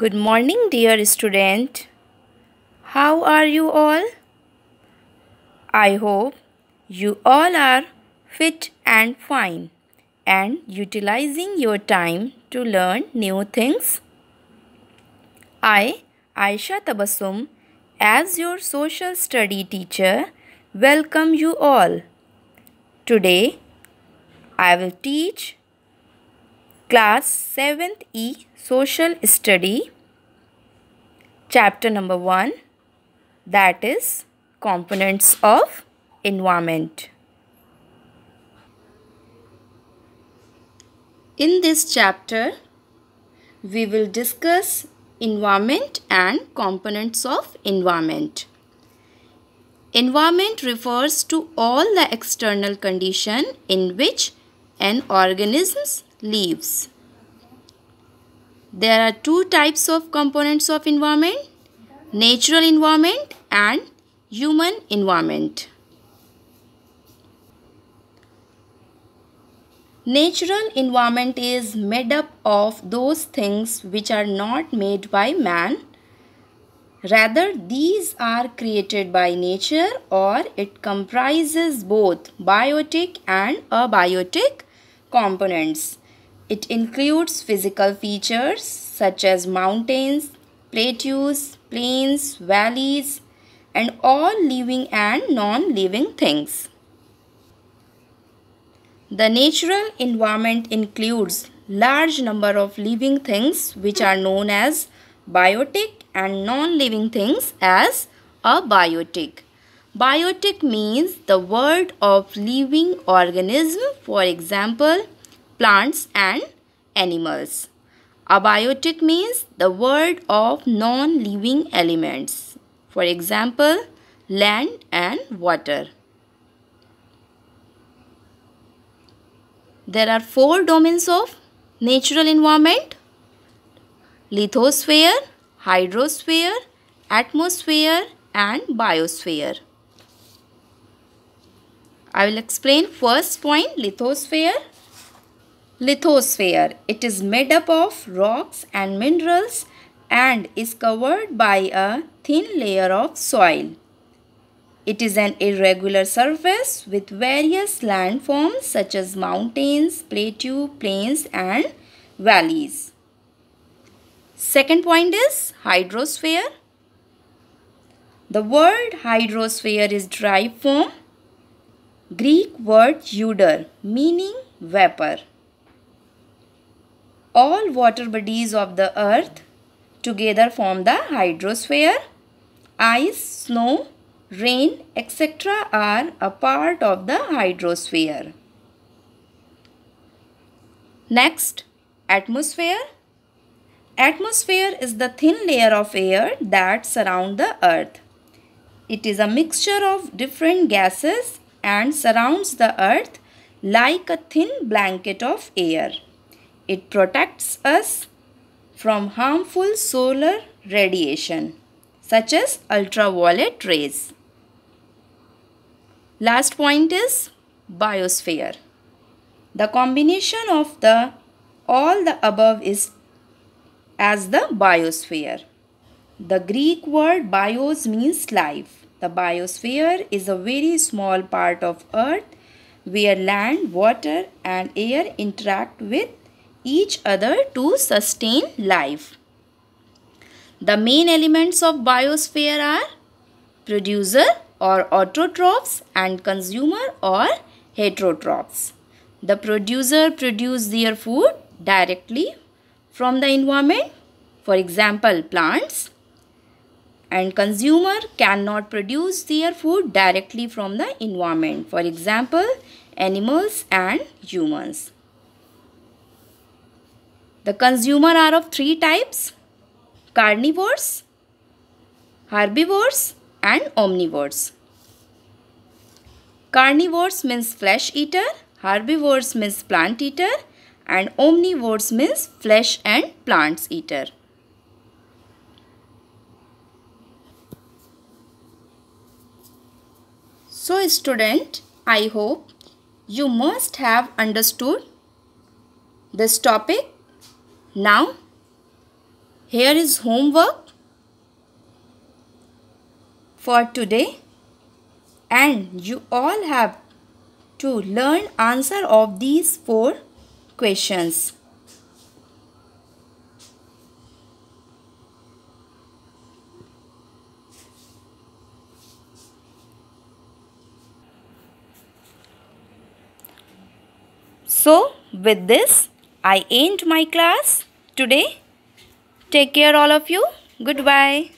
Good morning dear student. How are you all? I hope you all are fit and fine and utilizing your time to learn new things. I, Aisha Tabassum, as your social study teacher, welcome you all. Today, I will teach class 7th E social study chapter number 1 that is components of environment in this chapter we will discuss environment and components of environment environment refers to all the external condition in which an organism's leaves. There are two types of components of environment, natural environment and human environment. Natural environment is made up of those things which are not made by man. Rather, these are created by nature or it comprises both biotic and abiotic components. It includes physical features such as mountains, plateaus, plains, valleys, and all living and non-living things. The natural environment includes large number of living things which are known as biotic and non-living things as abiotic. Biotic means the world of living organism. For example, plants and animals. Abiotic means the world of non-living elements. For example, land and water. There are four domains of natural environment. Lithosphere, hydrosphere, atmosphere and biosphere. I will explain first point lithosphere lithosphere. It is made up of rocks and minerals and is covered by a thin layer of soil. It is an irregular surface with various landforms such as mountains, plateau, plains and valleys. Second point is hydrosphere. The word hydrosphere is derived from Greek word euder meaning vapor all water bodies of the earth together form the hydrosphere. Ice, snow, rain, etc. are a part of the hydrosphere. Next, atmosphere. Atmosphere is the thin layer of air that surrounds the earth. It is a mixture of different gases and surrounds the earth like a thin blanket of air. It protects us from harmful solar radiation such as ultraviolet rays. Last point is biosphere. The combination of the all the above is as the biosphere. The Greek word bios means life. The biosphere is a very small part of earth where land, water and air interact with each other to sustain life. The main elements of biosphere are producer or autotrophs and consumer or heterotrophs. The producer produce their food directly from the environment, for example plants, and consumer cannot produce their food directly from the environment, for example animals and humans. The consumer are of three types carnivores, herbivores and omnivores. Carnivores means flesh eater, herbivores means plant eater and omnivores means flesh and plants eater. So student, I hope you must have understood this topic now, here is homework for today and you all have to learn answer of these four questions. So with this, I end my class today. Take care all of you. Goodbye.